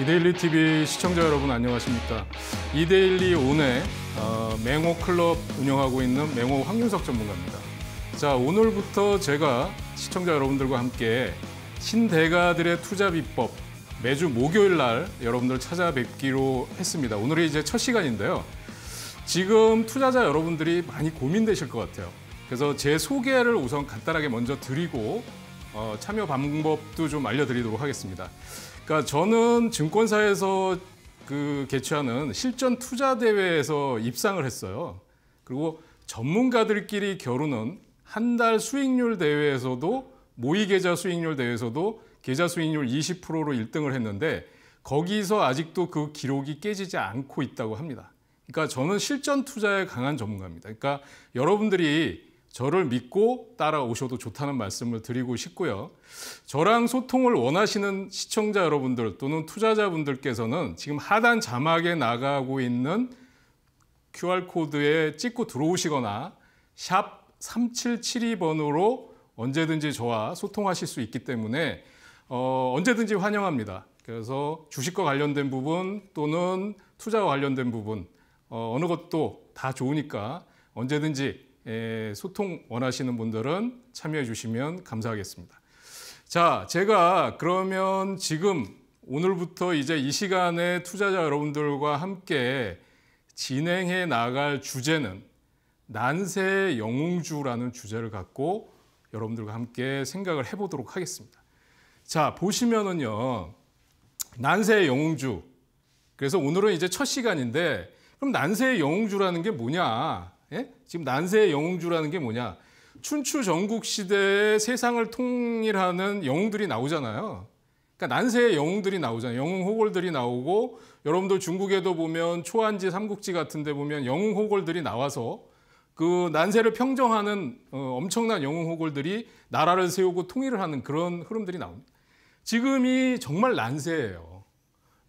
이데일리 TV 시청자 여러분 안녕하십니까? 이데일리 온에 어, 맹호 클럽 운영하고 있는 맹호 황윤석 전문가입니다. 자 오늘부터 제가 시청자 여러분들과 함께 신대가들의 투자 비법 매주 목요일 날 여러분들 찾아뵙기로 했습니다. 오늘이 이제 첫 시간인데요. 지금 투자자 여러분들이 많이 고민되실 것 같아요. 그래서 제 소개를 우선 간단하게 먼저 드리고 어, 참여 방법도 좀 알려드리도록 하겠습니다. 그러니까 저는 증권사에서 그 개최하는 실전 투자 대회에서 입상을 했어요. 그리고 전문가들끼리 겨루는 한 달 수익률 대회에서도 모의 계좌 수익률 대회에서도 계좌 수익률 20%로 1등을 했는데 거기서 아직도 그 기록이 깨지지 않고 있다고 합니다. 그러니까 저는 실전 투자에 강한 전문가입니다. 그러니까 여러분들이 저를 믿고 따라오셔도 좋다는 말씀을 드리고 싶고요. 저랑 소통을 원하시는 시청자 여러분들 또는 투자자분들께서는 지금 하단 자막에 나가고 있는 QR코드에 찍고 들어오시거나 샵 3772번으로 언제든지 저와 소통하실 수 있기 때문에 어, 언제든지 환영합니다. 그래서 주식과 관련된 부분 또는 투자와 관련된 부분 어, 어느 것도 다 좋으니까 언제든지 예, 소통 원하시는 분들은 참여해 주시면 감사하겠습니다. 자, 제가 그러면 지금 오늘부터 이제 이 시간에 투자자 여러분들과 함께 진행해 나갈 주제는 난세 영웅주라는 주제를 갖고 여러분들과 함께 생각을 해보도록 하겠습니다. 자, 보시면은요. 난세 영웅주. 그래서 오늘은 이제 첫 시간인데 그럼 난세 영웅주라는 게 뭐냐? 지금 난세의 영웅주라는 게 뭐냐. 춘추 전국 시대에 세상을 통일하는 영웅들이 나오잖아요. 그러니까 난세의 영웅들이 나오잖아요. 영웅 호골들이 나오고 여러분들 중국에도 보면 초안지 삼국지 같은 데 보면 영웅 호골들이 나와서 그 난세를 평정하는 어, 엄청난 영웅 호골들이 나라를 세우고 통일을 하는 그런 흐름들이 나옵니다. 지금이 정말 난세예요.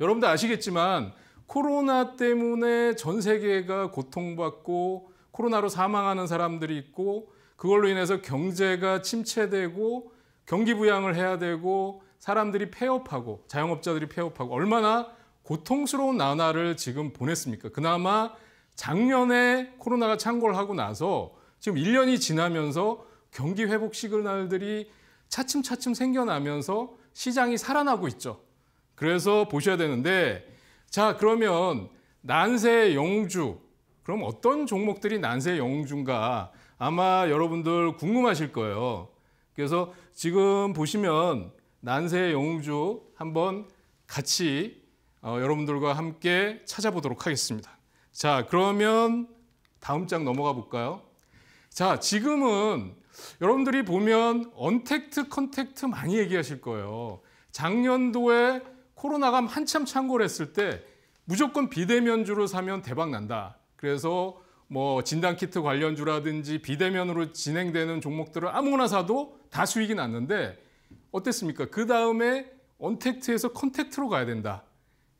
여러분들 아시겠지만 코로나 때문에 전 세계가 고통받고 코로나로 사망하는 사람들이 있고 그걸로 인해서 경제가 침체되고 경기 부양을 해야 되고 사람들이 폐업하고 자영업자들이 폐업하고 얼마나 고통스러운 나날을 지금 보냈습니까? 그나마 작년에 코로나가 창궐하고 나서 지금 1년이 지나면서 경기 회복 시그널들이 차츰차츰 생겨나면서 시장이 살아나고 있죠. 그래서 보셔야 되는데 자 그러면 난세의 영주 그럼 어떤 종목들이 난세 영웅주인가 아마 여러분들 궁금하실 거예요. 그래서 지금 보시면 난세 영웅주 한번 같이 어, 여러분들과 함께 찾아보도록 하겠습니다. 자, 그러면 다음 장 넘어가 볼까요? 자, 지금은 여러분들이 보면 언택트 컨택트 많이 얘기하실 거예요. 작년도에 코로나가 한참 창궐했을 때 무조건 비대면주로 사면 대박 난다. 그래서 뭐 진단 키트 관련주라든지 비대면으로 진행되는 종목들을 아무거나 사도 다 수익이 났는데 어땠습니까? 그 다음에 언택트에서 컨택트로 가야 된다.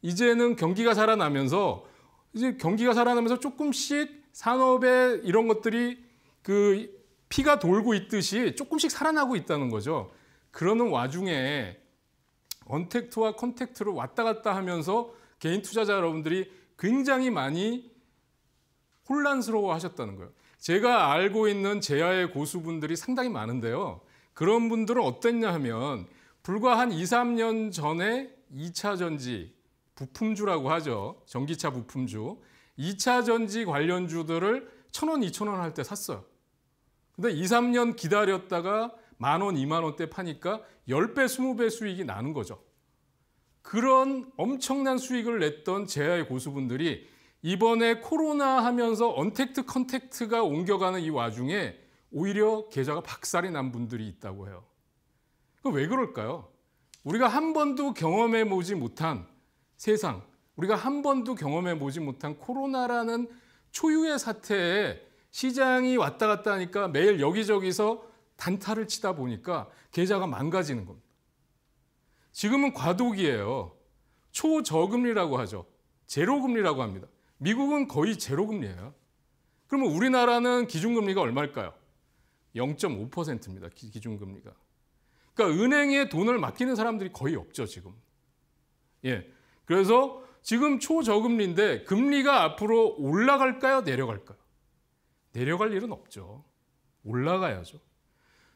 이제는 경기가 살아나면서 이제 경기가 살아나면서 조금씩 산업의 이런 것들이 그 피가 돌고 있듯이 조금씩 살아나고 있다는 거죠. 그러는 와중에 언택트와 컨택트로 왔다 갔다 하면서 개인 투자자 여러분들이 굉장히 많이 혼란스러워 하셨다는 거예요. 제가 알고 있는 제야의 고수분들이 상당히 많은데요. 그런 분들은 어땠냐 하면 불과 한 2, 3년 전에 2차 전지 부품주라고 하죠. 전기차 부품주. 2차 전지 관련주들을 1 0 0 0원2 0 0 0원할 때 샀어요. 근데 2, 3년 기다렸다가 만 원, 2만 원대 파니까 10배, 20배 수익이 나는 거죠. 그런 엄청난 수익을 냈던 제야의 고수분들이 이번에 코로나 하면서 언택트 컨택트가 옮겨가는 이 와중에 오히려 계좌가 박살이 난 분들이 있다고 해요. 왜 그럴까요? 우리가 한 번도 경험해 보지 못한 세상, 우리가 한 번도 경험해 보지 못한 코로나라는 초유의 사태에 시장이 왔다 갔다 하니까 매일 여기저기서 단타를 치다 보니까 계좌가 망가지는 겁니다. 지금은 과도기예요. 초저금리라고 하죠. 제로금리라고 합니다. 미국은 거의 제로 금리예요. 그러면 우리나라는 기준금리가 얼마일까요? 0.5%입니다. 기준금리가. 그러니까 은행에 돈을 맡기는 사람들이 거의 없죠, 지금. 예. 그래서 지금 초저금리인데 금리가 앞으로 올라갈까요? 내려갈까요? 내려갈 일은 없죠. 올라가야죠.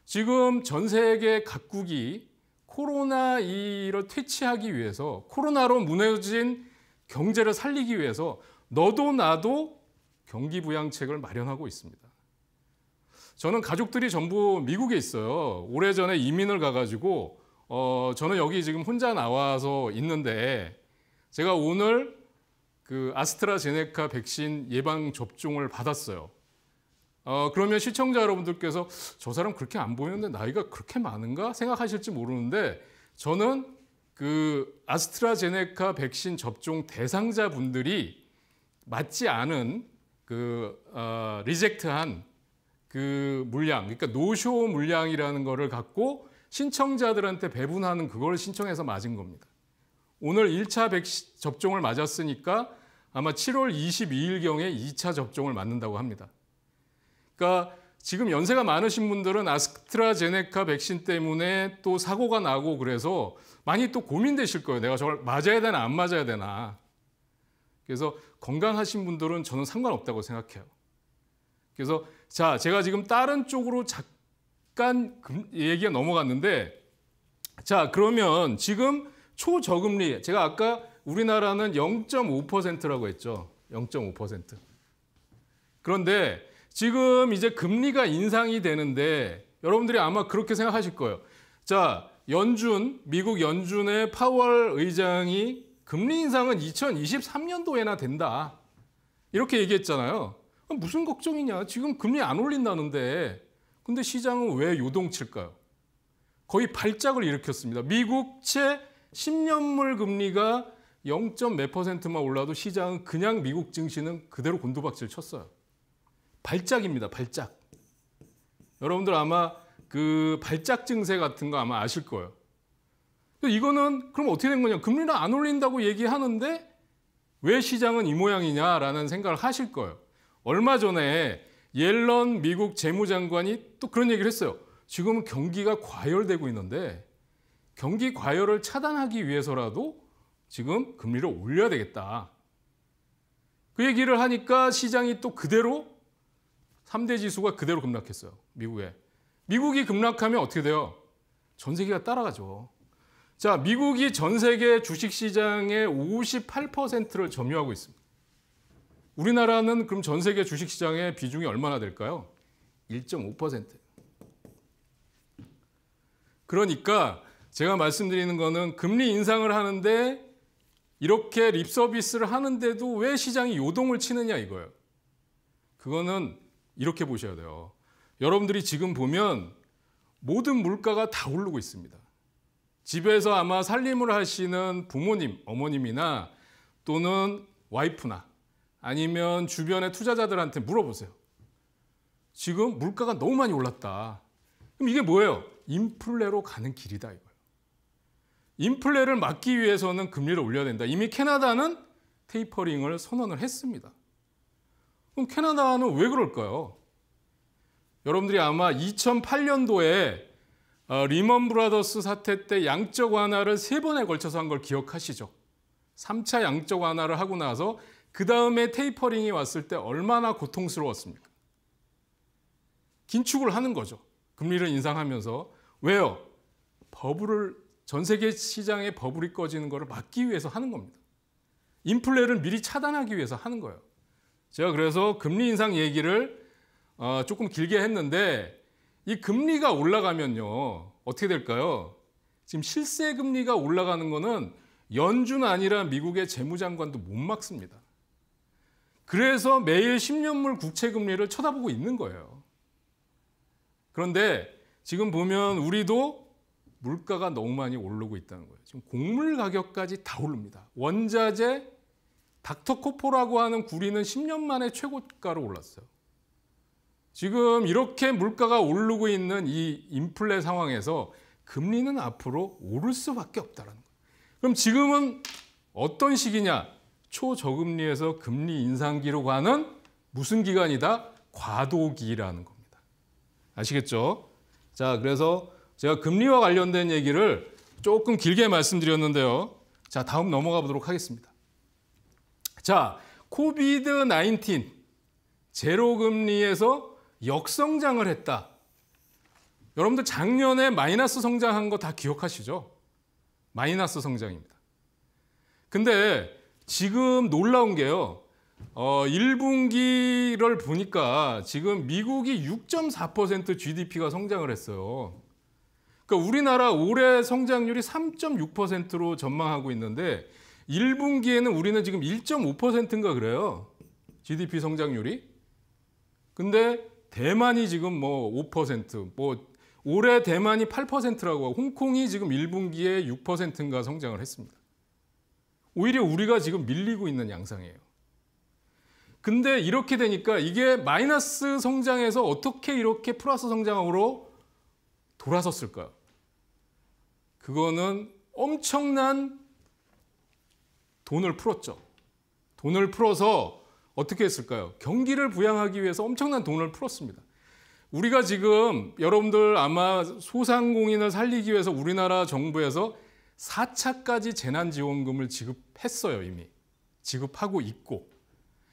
지금 전 세계 각국이 코로나 를 퇴치하기 위해서 코로나로 무너진 경제를 살리기 위해서 너도 나도 경기 부양책을 마련하고 있습니다. 저는 가족들이 전부 미국에 있어요. 오래전에 이민을 가가지고 어, 저는 여기 지금 혼자 나와서 있는데 제가 오늘 그 아스트라제네카 백신 예방 접종을 받았어요. 어, 그러면 시청자 여러분들께서 저 사람 그렇게 안 보이는데 나이가 그렇게 많은가 생각하실지 모르는데 저는 그 아스트라제네카 백신 접종 대상자분들이 맞지 않은 그 어, 리젝트한 그 물량, 그러니까 노쇼 물량이라는 거를 갖고 신청자들한테 배분하는 그걸 신청해서 맞은 겁니다. 오늘 1차 백신 접종을 맞았으니까 아마 7월 22일경에 2차 접종을 맞는다고 합니다. 그러니까 지금 연세가 많으신 분들은 아스트라제네카 백신 때문에 또 사고가 나고 그래서 많이 또 고민되실 거예요. 내가 저걸 맞아야 되나 안 맞아야 되나. 그래서 건강하신 분들은 저는 상관없다고 생각해요. 그래서 자, 제가 지금 다른 쪽으로 잠깐 얘기가 넘어갔는데 자, 그러면 지금 초저금리 제가 아까 우리나라는 0.5%라고 했죠. 0.5%. 그런데 지금 이제 금리가 인상이 되는데 여러분들이 아마 그렇게 생각하실 거예요. 자, 연준, 미국 연준의 파월 의장이 금리 인상은 2023년도에나 된다. 이렇게 얘기했잖아요. 무슨 걱정이냐. 지금 금리 안 올린다는데. 근데 시장은 왜 요동칠까요? 거의 발작을 일으켰습니다. 미국채 10년물 금리가 0. 몇 퍼센트만 올라도 시장은 그냥 미국 증시는 그대로 곤두박질 쳤어요. 발작입니다. 발작. 여러분들 아마 그 발작 증세 같은 거 아마 아실 거예요. 그러니까 이거는 그럼 어떻게 된 거냐? 금리를 안 올린다고 얘기하는데 왜 시장은 이 모양이냐라는 생각을 하실 거예요. 얼마 전에 옐런 미국 재무장관이 또 그런 얘기를 했어요. 지금 은 경기가 과열되고 있는데 경기 과열을 차단하기 위해서라도 지금 금리를 올려야 되겠다. 그 얘기를 하니까 시장이 또 그대로 3대 지수가 그대로 급락했어요. 미국에. 미국이 급락하면 어떻게 돼요? 전 세계가 따라가죠. 자, 미국이 전 세계 주식 시장의 58%를 점유하고 있습니다. 우리나라는 그럼 전 세계 주식 시장의 비중이 얼마나 될까요? 1.5%. 그러니까 제가 말씀드리는 거는 금리 인상을 하는데 이렇게 립 서비스를 하는데도 왜 시장이 요동을 치느냐 이거예요. 그거는 이렇게 보셔야 돼요. 여러분들이 지금 보면 모든 물가가 다 오르고 있습니다. 집에서 아마 살림을 하시는 부모님, 어머님이나 또는 와이프나 아니면 주변의 투자자들한테 물어보세요. 지금 물가가 너무 많이 올랐다. 그럼 이게 뭐예요? 인플레로 가는 길이다 이거예요. 인플레를 막기 위해서는 금리를 올려야 된다. 이미 캐나다는 테이퍼링을 선언을 했습니다. 그럼 캐나다는 왜 그럴까요? 여러분들이 아마 2008년도에 어, 리먼 브라더스 사태 때 양적 완화를 세 번에 걸쳐서 한 걸 기억하시죠? 3차 양적 완화를 하고 나서 그 다음에 테이퍼링이 왔을 때 얼마나 고통스러웠습니까? 긴축을 하는 거죠. 금리를 인상하면서. 왜요? 버블을 전 세계 시장에 버블이 꺼지는 것을 막기 위해서 하는 겁니다. 인플레를 미리 차단하기 위해서 하는 거예요. 제가 그래서 금리 인상 얘기를 어, 조금 길게 했는데 이 금리가 올라가면요. 어떻게 될까요? 지금 실세 금리가 올라가는 거는 연준 아니라 미국의 재무장관도 못 막습니다. 그래서 매일 10년물 국채 금리를 쳐다보고 있는 거예요. 그런데 지금 보면 우리도 물가가 너무 많이 오르고 있다는 거예요. 지금 곡물 가격까지 다 오릅니다. 원자재 닥터코포라고 하는 구리는 10년 만에 최고가로 올랐어요. 지금 이렇게 물가가 오르고 있는 이 인플레 상황에서 금리는 앞으로 오를 수밖에 없다라는 거예요. 그럼 지금은 어떤 시기냐? 초저금리에서 금리 인상기로 가는 무슨 기간이다? 과도기라는 겁니다. 아시겠죠? 자, 그래서 제가 금리와 관련된 얘기를 조금 길게 말씀드렸는데요. 자, 다음 넘어가 보도록 하겠습니다. 자, 코비드 19 제로 금리에서 역성장을 했다. 여러분들 작년에 마이너스 성장한 거 다 기억하시죠? 마이너스 성장입니다. 근데 지금 놀라운 게요. 어, 1분기를 보니까 지금 미국이 6.4% GDP가 성장을 했어요. 그러니까 우리나라 올해 성장률이 3.6%로 전망하고 있는데 1분기에는 우리는 지금 1.5%인가 그래요. GDP 성장률이. 근데 대만이 지금 뭐 5%뭐 올해 대만이 8%라고 하고 홍콩이 지금 1분기에 6%인가 성장을 했습니다. 오히려 우리가 지금 밀리고 있는 양상이에요. 근데 이렇게 되니까 이게 마이너스 성장에서 어떻게 이렇게 플러스 성장으로 돌아섰을까요? 그거는 엄청난 돈을 풀었죠. 돈을 풀어서 어떻게 했을까요? 경기를 부양하기 위해서 엄청난 돈을 풀었습니다. 우리가 지금 여러분들 아마 소상공인을 살리기 위해서 우리나라 정부에서 4차까지 재난지원금을 지급했어요, 이미. 지급하고 있고.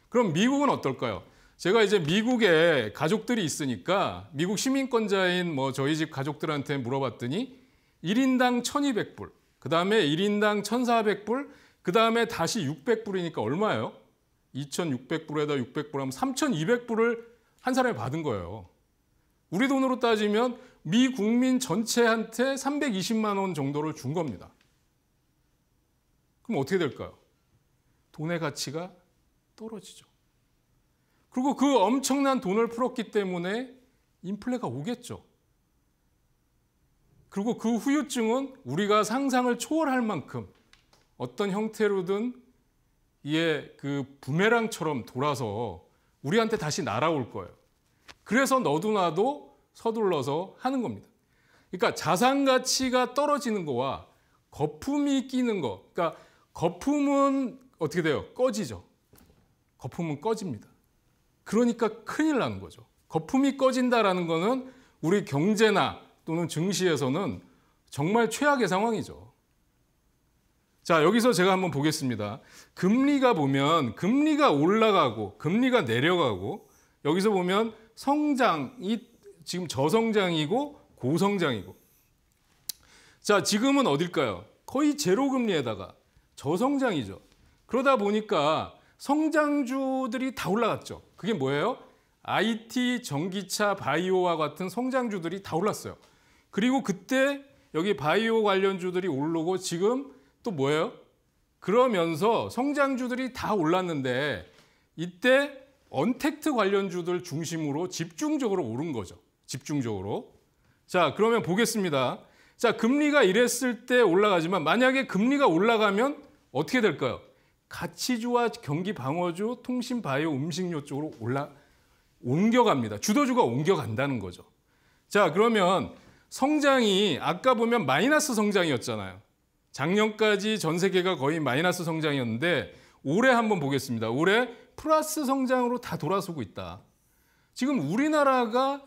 그럼 미국은 어떨까요? 제가 이제 미국에 가족들이 있으니까 미국 시민권자인 뭐 저희 집 가족들한테 물어봤더니 1인당 1,200불, 그다음에 1인당 1,400불, 그다음에 다시 600불이니까 얼마예요? 2,600불에다 600불 하면 3,200불을 한 사람이 받은 거예요. 우리 돈으로 따지면 미 국민 전체한테 320만 원 정도를 준 겁니다. 그럼 어떻게 될까요? 돈의 가치가 떨어지죠. 그리고 그 엄청난 돈을 풀었기 때문에 인플레가 오겠죠. 그리고 그 후유증은 우리가 상상을 초월할 만큼 어떤 형태로든 이게 그 부메랑처럼 돌아서 우리한테 다시 날아올 거예요. 그래서 너도 나도 서둘러서 하는 겁니다. 그러니까 자산 가치가 떨어지는 거와 거품이 끼는 거. 그러니까 거품은 어떻게 돼요? 꺼지죠. 거품은 꺼집니다. 그러니까 큰일 나는 거죠. 거품이 꺼진다라는 거는 우리 경제나 또는 증시에서는 정말 최악의 상황이죠. 자, 여기서 제가 한번 보겠습니다. 금리가 보면 금리가 올라가고 금리가 내려가고 여기서 보면 성장이 지금 저성장이고 고성장이고 자, 지금은 어딜까요? 거의 제로 금리에다가 저성장이죠. 그러다 보니까 성장주들이 다 올라갔죠. 그게 뭐예요? IT, 전기차, 바이오와 같은 성장주들이 다 올랐어요. 그리고 그때 여기 바이오 관련주들이 오르고 지금 또 뭐예요? 그러면서 성장주들이 다 올랐는데 이때 언택트 관련주들 중심으로 집중적으로 오른 거죠. 집중적으로. 자, 그러면 보겠습니다. 자, 금리가 이랬을 때 올라가지만 만약에 금리가 올라가면 어떻게 될까요? 가치주와 경기 방어주, 통신 바이오, 음식료 쪽으로 올라 옮겨갑니다. 주도주가 옮겨간다는 거죠. 자, 그러면 성장이 아까 보면 마이너스 성장이었잖아요. 작년까지 전 세계가 거의 마이너스 성장이었는데 올해 한번 보겠습니다. 올해 플러스 성장으로 다 돌아서고 있다. 지금 우리나라가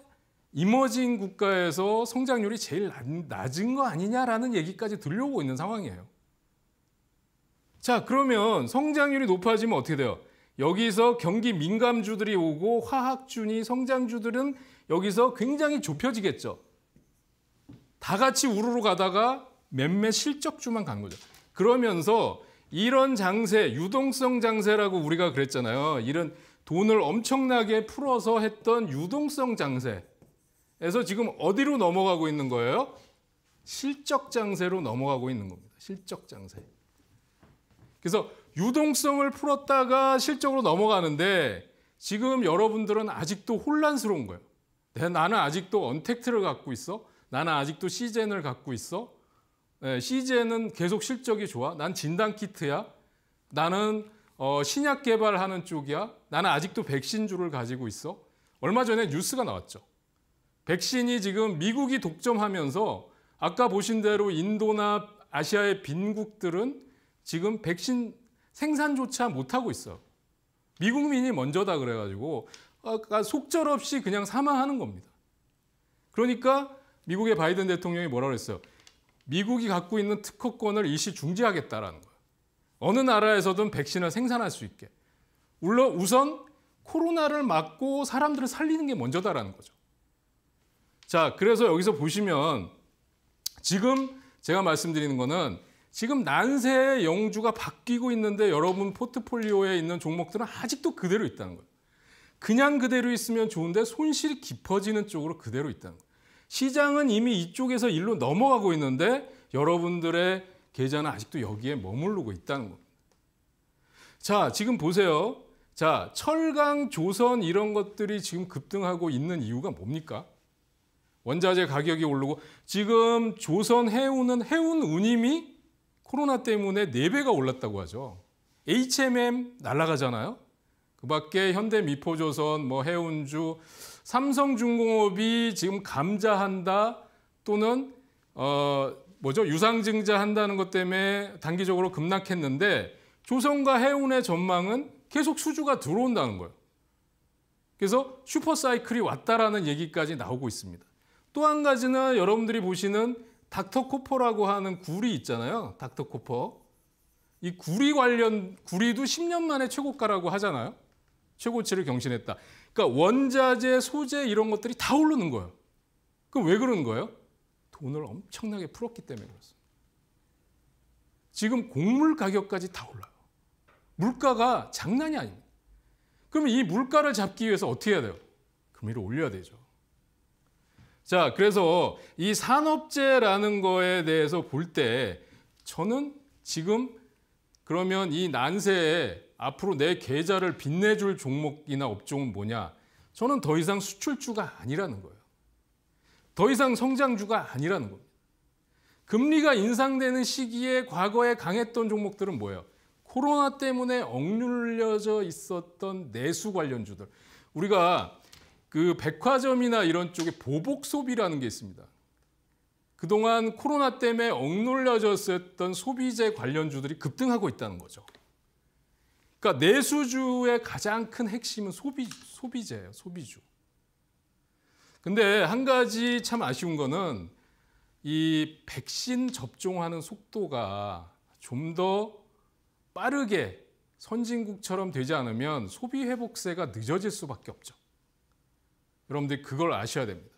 이머징 국가에서 성장률이 제일 낮은 거 아니냐라는 얘기까지 들려오고 있는 상황이에요. 자, 그러면 성장률이 높아지면 어떻게 돼요? 여기서 경기 민감주들이 오고 화학주니 성장주들은 여기서 굉장히 좁혀지겠죠. 다 같이 우르르 가다가 몇몇 실적주만 간 거죠. 그러면서 이런 장세, 유동성 장세라고 우리가 그랬잖아요. 이런 돈을 엄청나게 풀어서 했던 유동성 장세에서 지금 어디로 넘어가고 있는 거예요? 실적 장세로 넘어가고 있는 겁니다. 실적 장세. 그래서 유동성을 풀었다가 실적으로 넘어가는데 지금 여러분들은 아직도 혼란스러운 거예요. 나는 아직도 언택트를 갖고 있어? 나는 아직도 시젠을 갖고 있어? 예, CJ는 계속 실적이 좋아. 난 진단 키트야. 나는 어, 신약 개발하는 쪽이야. 나는 아직도 백신주를 가지고 있어. 얼마 전에 뉴스가 나왔죠. 백신이 지금 미국이 독점하면서 아까 보신 대로 인도나 아시아의 빈국들은 지금 백신 생산조차 못하고 있어요. 미국민이 먼저다 그래가지고 어, 그러니까 속절없이 그냥 사망하는 겁니다. 그러니까 미국의 바이든 대통령이 뭐라 고했어요 미국이 갖고 있는 특허권을 일시 중지하겠다라는 거예요. 어느 나라에서든 백신을 생산할 수 있게. 물론 우선 코로나를 막고 사람들을 살리는 게 먼저다라는 거죠. 자, 그래서 여기서 보시면 지금 제가 말씀드리는 거는 지금 난세의 영주가 바뀌고 있는데 여러분 포트폴리오에 있는 종목들은 아직도 그대로 있다는 거예요. 그냥 그대로 있으면 좋은데 손실이 깊어지는 쪽으로 그대로 있다는 거예요. 시장은 이미 이쪽에서 일로 넘어가고 있는데 여러분들의 계좌는 아직도 여기에 머무르고 있다는 겁니다. 자, 지금 보세요. 자, 철강, 조선 이런 것들이 지금 급등하고 있는 이유가 뭡니까? 원자재 가격이 오르고 지금 조선 해운은 해운 운임이 코로나 때문에 4배가 올랐다고 하죠. HMM 날아가잖아요. 그밖에 현대 미포조선, 뭐 해운주, 삼성중공업이 지금 감자한다 또는 어 뭐죠 유상증자 한다는 것 때문에 단기적으로 급락했는데 조선과 해운의 전망은 계속 수주가 들어온다는 거예요. 그래서 슈퍼사이클이 왔다라는 얘기까지 나오고 있습니다. 또 한 가지는 여러분들이 보시는 닥터코퍼라고 하는 구리 있잖아요. 닥터코퍼. 이 구리 관련 구리도 10년 만에 최고가라고 하잖아요. 최고치를 경신했다. 그러니까 원자재, 소재 이런 것들이 다 오르는 거예요. 그럼 왜 그러는 거예요? 돈을 엄청나게 풀었기 때문에 그렇습니다. 지금 곡물 가격까지 다 올라요. 물가가 장난이 아닙니다. 그러이 물가를 잡기 위해서 어떻게 해야 돼요? 금리를 올려야 되죠. 자, 그래서 이 산업재라는 거에 대해서 볼 때 저는 지금 그러면 이 난세에 앞으로 내 계좌를 빛내줄 종목이나 업종은 뭐냐? 저는 더 이상 수출주가 아니라는 거예요. 더 이상 성장주가 아니라는 겁니다. 금리가 인상되는 시기에 과거에 강했던 종목들은 뭐예요? 코로나 때문에 억눌려져 있었던 내수 관련주들. 우리가 그 백화점이나 이런 쪽에 보복 소비라는 게 있습니다. 그동안 코로나 때문에 억눌려졌었던 소비재 관련주들이 급등하고 있다는 거죠. 그러니까 내수주의 가장 큰 핵심은 소비, 소비재예요. 소비주. 근데 한 가지 참 아쉬운 거는 이 백신 접종하는 속도가 좀 더 빠르게 선진국처럼 되지 않으면 소비 회복세가 늦어질 수밖에 없죠. 여러분들 그걸 아셔야 됩니다.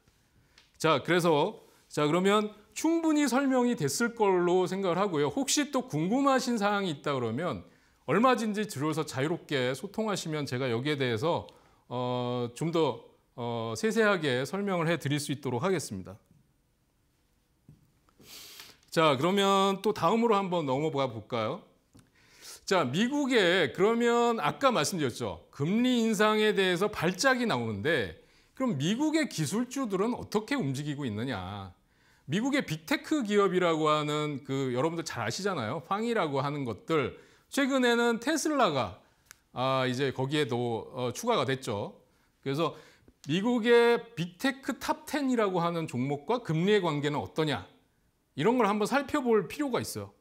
자, 그래서 자 그러면 충분히 설명이 됐을 걸로 생각을 하고요. 혹시 또 궁금하신 사항이 있다 그러면 얼마든지 들어서 자유롭게 소통하시면 제가 여기에 대해서 어, 좀더 어, 세세하게 설명을 해드릴 수 있도록 하겠습니다. 자, 그러면 또 다음으로 한번 넘어가 볼까요? 자, 미국에 그러면 아까 말씀드렸죠. 금리 인상에 대해서 발작이 나오는데 그럼 미국의 기술주들은 어떻게 움직이고 있느냐. 미국의 빅테크 기업이라고 하는 그 여러분들 잘 아시잖아요. 황이라고 하는 것들 최근에는 테슬라가 아, 이제 거기에도 어, 추가가 됐죠. 그래서 미국의 빅테크 탑10이라고 하는 종목과 금리의 관계는 어떠냐 이런 걸 한번 살펴볼 필요가 있어요.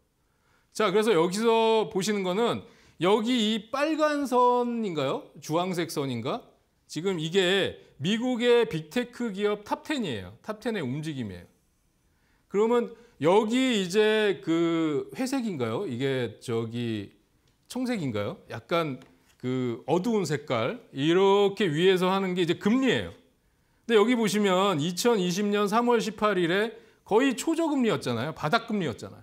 자, 그래서 여기서 보시는 거는 여기 이 빨간 선인가요? 주황색 선인가? 지금 이게 미국의 빅테크 기업 탑10이에요. 탑10의 움직임이에요. 그러면 여기 이제 그 회색인가요? 이게 저기 청색인가요? 약간 그 어두운 색깔 이렇게 위에서 하는 게 이제 금리예요. 근데 여기 보시면 2020년 3월 18일에 거의 초저금리였잖아요. 바닥금리였잖아요.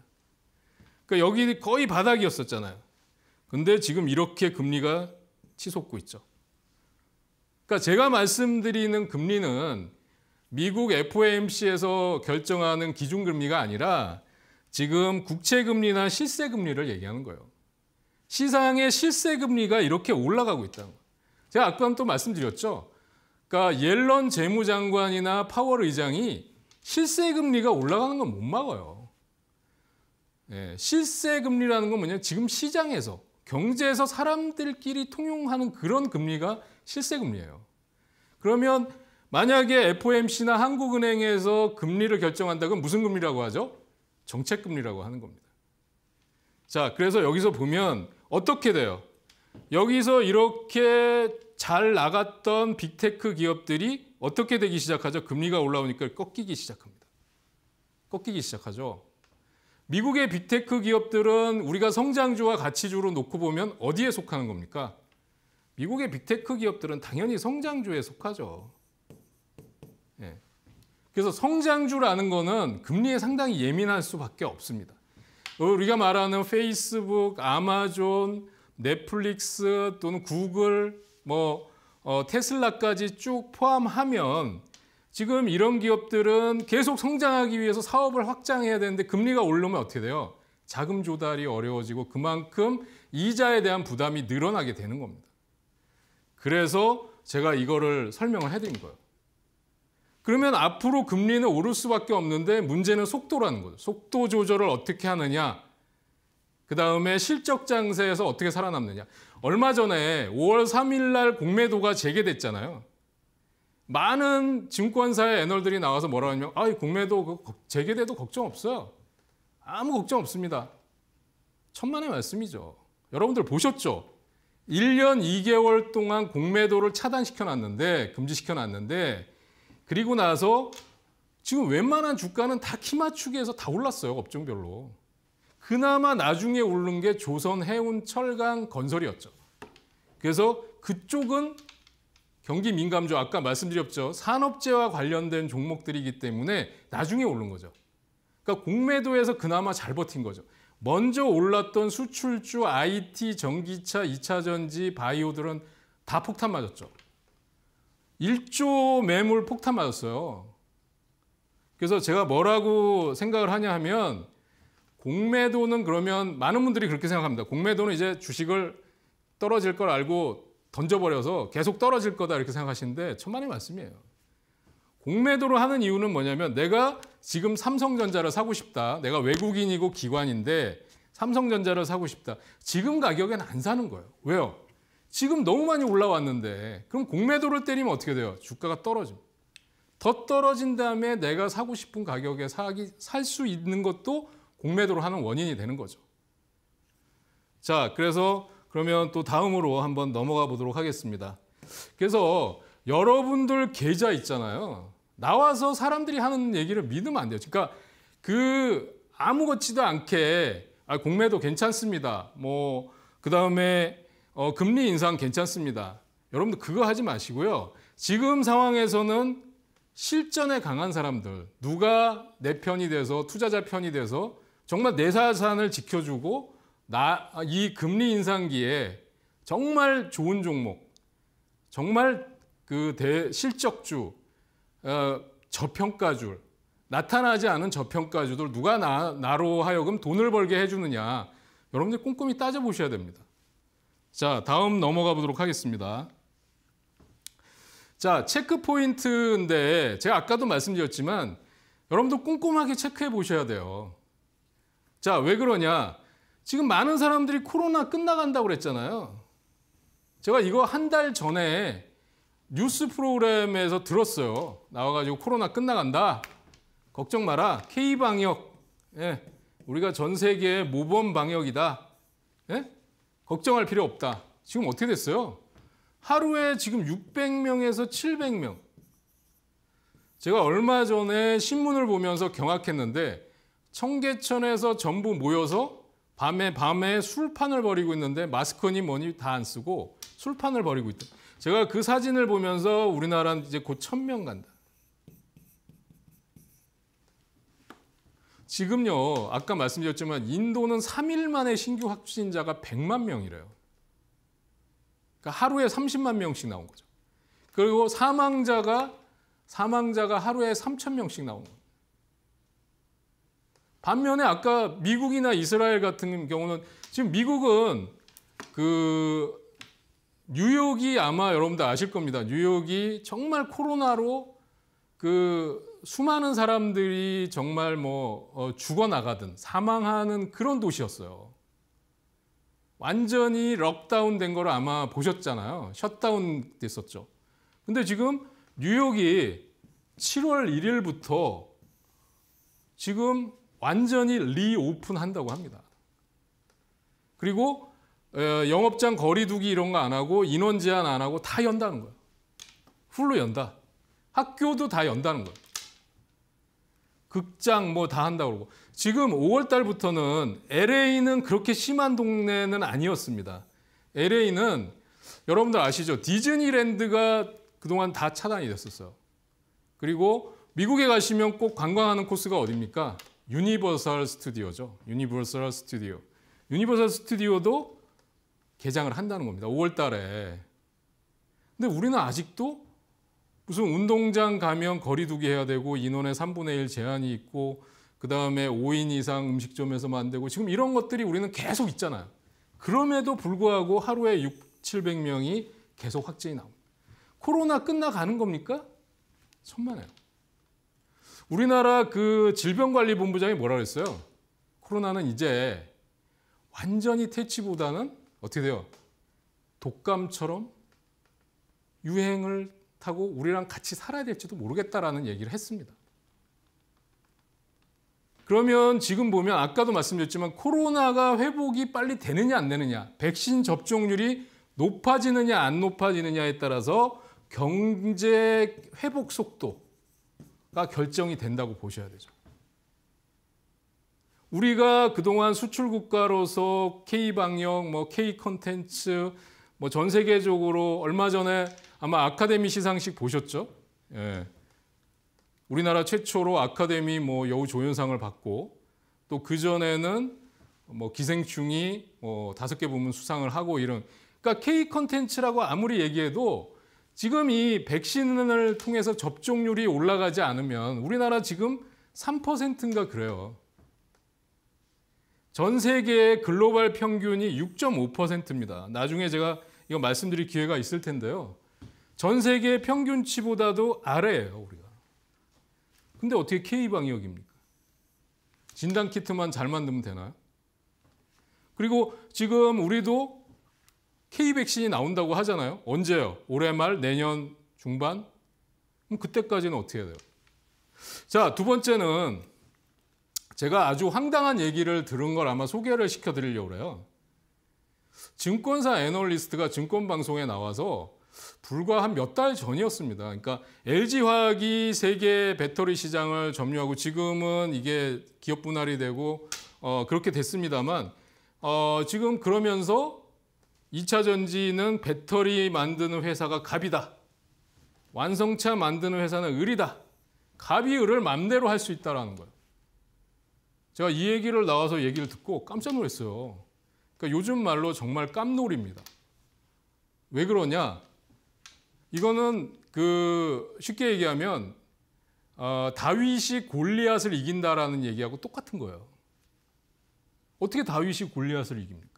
그러니까 여기 거의 바닥이었었잖아요. 근데 지금 이렇게 금리가 치솟고 있죠. 그러니까 제가 말씀드리는 금리는 미국 FOMC에서 결정하는 기준금리가 아니라 지금 국채금리나 실세금리를 얘기하는 거예요. 시장의 실세 금리가 이렇게 올라가고 있다는 거예요. 제가 아까도 또 말씀드렸죠. 그러니까 옐런 재무장관이나 파월 의장이 실세 금리가 올라가는 건 못 막아요. 예, 실세 금리라는 건 뭐냐? 지금 시장에서 경제에서 사람들끼리 통용하는 그런 금리가 실세 금리예요. 그러면 만약에 FOMC나 한국은행에서 금리를 결정한다 그 무슨 금리라고 하죠? 정책금리라고 하는 겁니다. 자, 그래서 여기서 보면 어떻게 돼요? 여기서 이렇게 잘 나갔던 빅테크 기업들이 어떻게 되기 시작하죠? 금리가 올라오니까 꺾이기 시작합니다. 꺾이기 시작하죠. 미국의 빅테크 기업들은 우리가 성장주와 가치주로 놓고 보면 어디에 속하는 겁니까? 미국의 빅테크 기업들은 당연히 성장주에 속하죠. 예. 그래서 성장주라는 거는 금리에 상당히 예민할 수밖에 없습니다. 어, 우리가 말하는 페이스북, 아마존, 넷플릭스 또는 구글, 뭐 어, 테슬라까지 쭉 포함하면 지금 이런 기업들은 계속 성장하기 위해서 사업을 확장해야 되는데 금리가 올르면 어떻게 돼요? 자금 조달이 어려워지고 그만큼 이자에 대한 부담이 늘어나게 되는 겁니다. 그래서 제가 이거를 설명을 해드린 거예요. 그러면 앞으로 금리는 오를 수밖에 없는데 문제는 속도라는 거죠. 속도 조절을 어떻게 하느냐. 그 다음에 실적 장세에서 어떻게 살아남느냐. 얼마 전에 5월 3일 날 공매도가 재개됐잖아요. 많은 증권사의 애널들이 나와서 뭐라 하냐면 아, 공매도 그 재개돼도 걱정 없어요. 아무 걱정 없습니다. 천만의 말씀이죠. 여러분들 보셨죠? 1년 2개월 동안 공매도를 차단시켜 놨는데 금지시켜 놨는데 그리고 나서 지금 웬만한 주가는 다키 맞추기 해서 다 올랐어요. 업종별로. 그나마 나중에 오른 게 조선 해운 철강 건설이었죠. 그래서 그쪽은 경기 민감주 아까 말씀드렸죠. 산업재와 관련된 종목들이기 때문에 나중에 오른 거죠. 그러니까 공매도에서 그나마 잘 버틴 거죠. 먼저 올랐던 수출주, IT, 전기차, 이차전지 바이오들은 다 폭탄 맞았죠. 1조 매물 폭탄 맞았어요. 그래서 제가 뭐라고 생각을 하냐 하면 공매도는 그러면 많은 분들이 그렇게 생각합니다. 공매도는 이제 주식을 떨어질 걸 알고 던져버려서 계속 떨어질 거다 이렇게 생각하시는데 천만의 말씀이에요. 공매도를 하는 이유는 뭐냐면 내가 지금 삼성전자를 사고 싶다. 내가 외국인이고 기관인데 삼성전자를 사고 싶다. 지금 가격엔 안 사는 거예요. 왜요? 지금 너무 많이 올라왔는데 그럼 공매도를 때리면 어떻게 돼요? 주가가 떨어집니다. 더 떨어진 다음에 내가 사고 싶은 가격에 살 수 있는 것도 공매도로 하는 원인이 되는 거죠. 자, 그래서 그러면 또 다음으로 한번 넘어가 보도록 하겠습니다. 그래서 여러분들 계좌 있잖아요. 나와서 사람들이 하는 얘기를 믿으면 안 돼요. 그러니까 그 아무것지도 않게 아, 공매도 괜찮습니다. 뭐 그다음에 어, 금리 인상 괜찮습니다. 여러분들 그거 하지 마시고요. 지금 상황에서는 실전에 강한 사람들, 누가 내 편이 돼서 투자자 편이 돼서 정말 내사산을 지켜주고 나 이 금리 인상기에 정말 좋은 종목, 정말 그 대, 실적주, 어, 저평가주, 나타나지 않은 저평가주들 누가 나, 나로 하여금 돈을 벌게 해주느냐 여러분들 꼼꼼히 따져보셔야 됩니다. 자, 다음 넘어가 보도록 하겠습니다. 자, 체크 포인트인데 제가 아까도 말씀드렸지만 여러분도 꼼꼼하게 체크해 보셔야 돼요. 자, 왜 그러냐? 지금 많은 사람들이 코로나 끝나간다고 그랬잖아요. 제가 이거 한 달 전에 뉴스 프로그램에서 들었어요. 나와가지고 코로나 끝나간다. 걱정 마라. K방역. 예. 우리가 전 세계의 모범 방역이다. 예? 걱정할 필요 없다. 지금 어떻게 됐어요? 하루에 지금 600명에서 700명. 제가 얼마 전에 신문을 보면서 경악했는데 청계천에서 전부 모여서 밤에 밤에 술판을 벌이고 있는데 마스크니 뭐니 다 안 쓰고 술판을 벌이고 있다. 제가 그 사진을 보면서 우리나라 이제 곧천 명 간다. 지금요, 아까 말씀드렸지만 인도는 3일 만에 신규 확진자가 100만 명이래요. 그러니까 하루에 30만 명씩 나온 거죠. 그리고 사망자가 사망자가 하루에 3천 명씩 나온 거예요. 반면에 아까 미국이나 이스라엘 같은 경우는 지금 미국은 그 뉴욕이 아마 여러분들 아실 겁니다. 뉴욕이 정말 코로나로 그 수많은 사람들이 정말 뭐 어, 죽어나가든 사망하는 그런 도시였어요. 완전히 럭다운 된 걸 아마 보셨잖아요. 셧다운 됐었죠. 근데 지금 뉴욕이 7월 1일부터 지금 완전히 리오픈 한다고 합니다. 그리고 영업장 거리두기 이런 거 안 하고 인원 제한 안 하고 다 연다는 거예요. 훌로 연다. 학교도 다 연다는 거예요. 극장 뭐 다 한다고 그러고 지금 5월 달부터는 LA는 그렇게 심한 동네는 아니었습니다. LA는 여러분들 아시죠? 디즈니랜드가 그동안 다 차단이 됐었어요. 그리고 미국에 가시면 꼭 관광하는 코스가 어딥니까? 유니버설 스튜디오죠. 유니버설 스튜디오. 유니버설 스튜디오도 개장을 한다는 겁니다. 5월 달에. 근데 우리는 아직도 무슨 운동장 가면 거리두기 해야 되고 인원의 3분의 1 제한이 있고 그다음에 5인 이상 음식점에서만 안 되고 지금 이런 것들이 우리는 계속 있잖아요. 그럼에도 불구하고 하루에 6, 700명이 계속 확진이 나옵니다. 코로나 끝나가는 겁니까? 천만에요. 우리나라 그 질병관리본부장이 뭐라 그랬어요? 코로나는 이제 완전히 퇴치보다는 어떻게 돼요? 독감처럼 유행을 타고 우리랑 같이 살아야 될지도 모르겠다라는 얘기를 했습니다. 그러면 지금 보면 아까도 말씀드렸지만 코로나가 회복이 빨리 되느냐 안 되느냐, 백신 접종률이 높아지느냐 안 높아지느냐에 따라서 경제 회복 속도가 결정이 된다고 보셔야 되죠. 우리가 그동안 수출 국가로서 K 방역, 뭐 K 컨텐츠, 뭐 전 세계적으로 얼마 전에 아마 아카데미 시상식 보셨죠? 예. 우리나라 최초로 아카데미 뭐 여우 조연상을 받고 또 그 전에는 뭐 기생충이 뭐 다섯 개 부문 수상을 하고 이런 그러니까 K 컨텐츠라고 아무리 얘기해도 지금 이 백신을 통해서 접종률이 올라가지 않으면 우리나라 지금 3%인가 그래요. 전 세계의 글로벌 평균이 6.5%입니다. 나중에 제가 이거 말씀드릴 기회가 있을 텐데요. 전 세계 평균치보다도 아래예요, 우리가. 근데 어떻게 K방역입니까? 진단키트만 잘 만들면 되나요? 그리고 지금 우리도 K백신이 나온다고 하잖아요. 언제요? 올해 말, 내년 중반? 그럼 그때까지는 어떻게 해야 돼요? 자, 두 번째는 제가 아주 황당한 얘기를 들은 걸 아마 소개를 시켜드리려고 그요 증권사 애널리스트가 증권방송에 나와서 불과 한 몇 달 전이었습니다. 그러니까 LG화학이 세계 배터리 시장을 점유하고 지금은 이게 기업 분할이 되고 어, 그렇게 됐습니다만 어, 지금 그러면서 2차 전지는 배터리 만드는 회사가 갑이다. 완성차 만드는 회사는 을이다. 갑이 을을 맘대로 할 수있다라 거예요. 제가 이 얘기를 나와서 얘기를 듣고 깜짝 놀랐어요. 그러니까 요즘 말로 정말 깜놀입니다. 왜 그러냐? 이거는 그 쉽게 얘기하면 어, 다윗이 골리앗을 이긴다라는 얘기하고 똑같은 거예요. 어떻게 다윗이 골리앗을 이깁니까?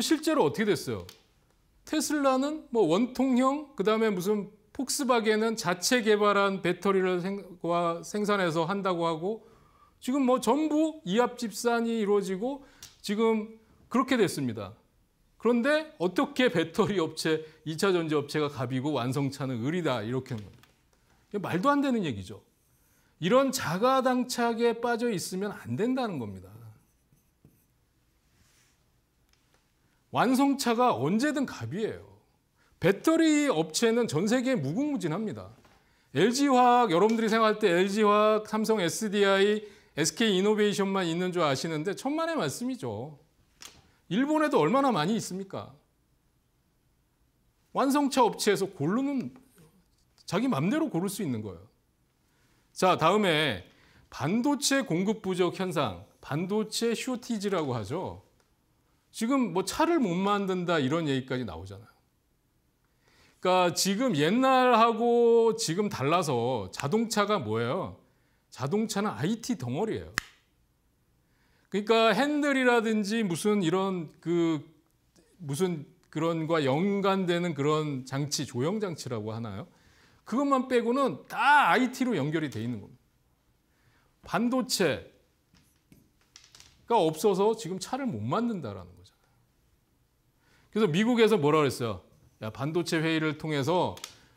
실제로 어떻게 됐어요? 테슬라는 뭐 원통형, 그 다음에 무슨 폭스바겐은 자체 개발한 배터리를 생산해서 한다고 하고 지금 뭐 전부 이합집산이 이루어지고 지금 그렇게 됐습니다. 그런데 어떻게 배터리 업체, 2차 전지 업체가 갑이고 완성차는 을이다 이렇게 한 겁니다. 말도 안 되는 얘기죠. 이런 자가당착에 빠져 있으면 안 된다는 겁니다. 완성차가 언제든 갑이에요. 배터리 업체는 전 세계에 무궁무진합니다. LG화학, 여러분들이 생각할 때 LG화학, 삼성 SDI, SK이노베이션만 있는 줄 아시는데 천만의 말씀이죠. 일본에도 얼마나 많이 있습니까? 완성차 업체에서 고르는 자기 맘대로 고를 수 있는 거예요. 자, 다음에 반도체 공급 부족 현상, 반도체 쇼티지라고 하죠. 지금 뭐 차를 못 만든다 이런 얘기까지 나오잖아요. 그러니까 지금 옛날하고 지금 달라서 자동차가 뭐예요? 자동차는 IT 덩어리예요. 그러니까 핸들이라든지 무슨 이런 그 무슨 그런과 연관되는 그런 장치, 조형 장치라고 하나요? 그것만 빼고는 다 IT로 연결이 돼 있는 겁니다. 반도체가 없어서 지금 차를 못 만든다라는 거잖아요. 그래서 미국에서 뭐라 그랬어요? 야, 반도체 회의를 통해서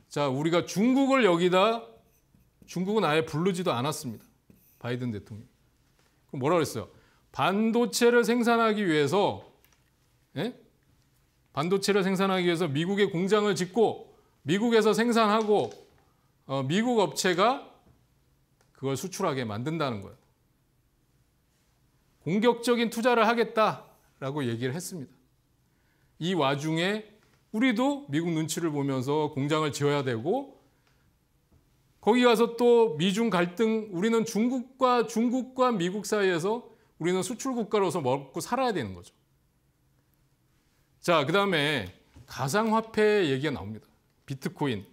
자, 우리가 중국을 여기다 중국은 아예 부르지도 않았습니다. 바이든 대통령. 그럼 뭐라 그랬어요? 반도체를 생산하기 위해서 예? 반도체를 생산하기 위해서 미국의 공장을 짓고 미국에서 생산하고 어, 미국 업체가 그걸 수출하게 만든다는 거예요. 공격적인 투자를 하겠다라고 얘기를 했습니다. 이 와중에 우리도 미국 눈치를 보면서 공장을 지어야 되고 거기 가서 또 미중 갈등 우리는 중국과 중국과 미국 사이에서 우리는 수출 국가로서 먹고 살아야 되는 거죠. 자, 그다음에 가상화폐 얘기가 나옵니다. 비트코인.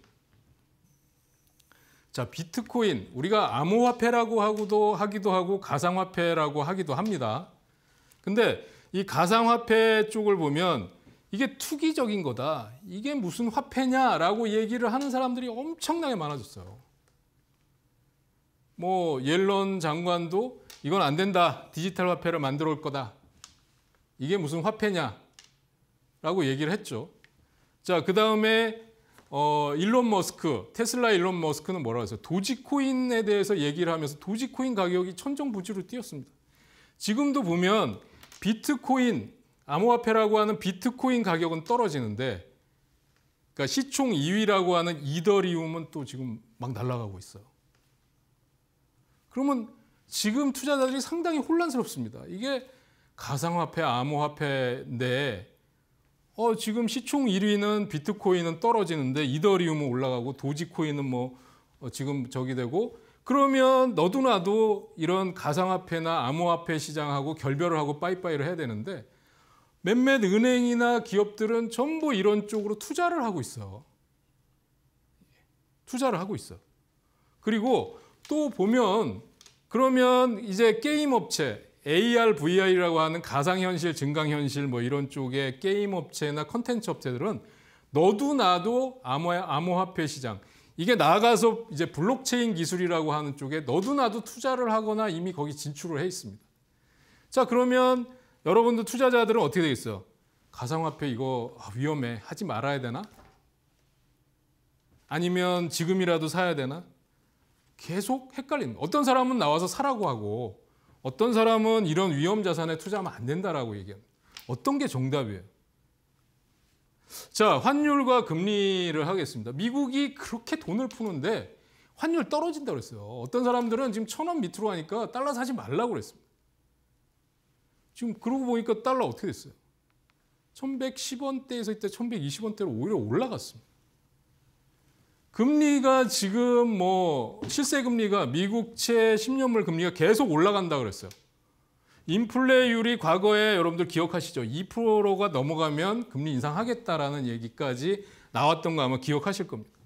자, 비트코인 우리가 암호화폐라고 하고도 하기도 하고 가상화폐라고 하기도 합니다. 근데 이 가상화폐 쪽을 보면 이게 투기적인 거다. 이게 무슨 화폐냐라고 얘기를 하는 사람들이 엄청나게 많아졌어요. 뭐 옐런 장관도 이건 안 된다. 디지털 화폐를 만들어 올 거다. 이게 무슨 화폐냐? 라고 얘기를 했죠. 자, 그 다음에 어, 일론 머스크, 테슬라 일론 머스크는 뭐라고 했어요? 도지코인에 대해서 얘기를 하면서 도지코인 가격이 천정부지로 뛰었습니다. 지금도 보면 비트코인, 암호화폐라고 하는 비트코인 가격은 떨어지는데 그러니까 시총 2위라고 하는 이더리움은 또 지금 막 날아가고 있어요. 그러면 지금 투자자들이 상당히 혼란스럽습니다. 이게 가상화폐, 암호화폐 내에 어, 지금 시총 1위는 비트코인은 떨어지는데 이더리움은 올라가고 도지코인은 뭐 어, 지금 저기 되고 그러면 너도 나도 이런 가상화폐나 암호화폐 시장하고 결별을 하고 빠이빠이를 해야 되는데 몇몇 은행이나 기업들은 전부 이런 쪽으로 투자를 하고 있어. 투자를 하고 있어. 그리고 또 보면 그러면 이제 게임 업체 AR, VR이라고 하는 가상현실, 증강현실 뭐 이런 쪽의 게임 업체나 컨텐츠 업체들은 너도 나도 암호, 암호화폐 시장 이게 나가서 이제 블록체인 기술이라고 하는 쪽에 너도 나도 투자를 하거나 이미 거기 진출을 해 있습니다. 자 그러면 여러분들 투자자들은 어떻게 되겠어요? 가상화폐 이거 아, 위험해 하지 말아야 되나? 아니면 지금이라도 사야 되나? 계속 헷갈린다. 어떤 사람은 나와서 사라고 하고 어떤 사람은 이런 위험 자산에 투자하면 안 된다라고 얘기합니다. 어떤 게 정답이에요? 자, 환율과 금리를 하겠습니다. 미국이 그렇게 돈을 푸는데 환율 떨어진다 고 그랬어요. 어떤 사람들은 지금 천 원 밑으로 하니까 달러 사지 말라고 그랬습니다. 지금 그러고 보니까 달러 어떻게 됐어요? 1110원대에서 이때 1120원대로 오히려 올라갔습니다. 금리가 지금 뭐 실세 금리가 미국채 10년물 금리가 계속 올라간다 그랬어요. 인플레이율이 과거에 여러분들 기억하시죠? 2%가 넘어가면 금리 인상하겠다라는 얘기까지 나왔던 거 아마 기억하실 겁니다.